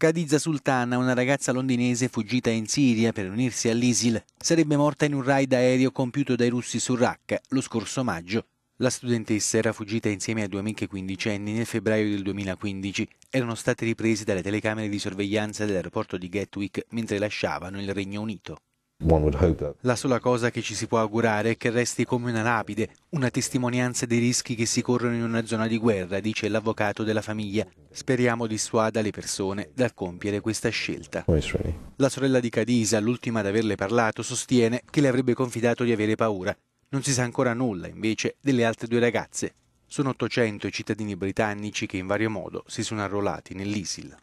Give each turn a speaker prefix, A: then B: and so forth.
A: Khadija Sultana, una ragazza londinese fuggita in Siria per unirsi all'ISIL, sarebbe morta in un raid aereo compiuto dai russi su Raqqa lo scorso maggio. La studentessa era fuggita insieme a due amiche quindicenni nel febbraio del 2015. Erano state riprese dalle telecamere di sorveglianza dell'aeroporto di Gatwick mentre lasciavano il Regno Unito. La sola cosa che ci si può augurare è che resti come una lapide, una testimonianza dei rischi che si corrono in una zona di guerra, dice l'avvocato della famiglia. Speriamo dissuada le persone dal compiere questa scelta. La sorella di Cadisa, l'ultima ad averle parlato, sostiene che le avrebbe confidato di avere paura. Non si sa ancora nulla, invece, delle altre due ragazze. Sono 800 i cittadini britannici che in vario modo si sono arruolati nell'ISIL.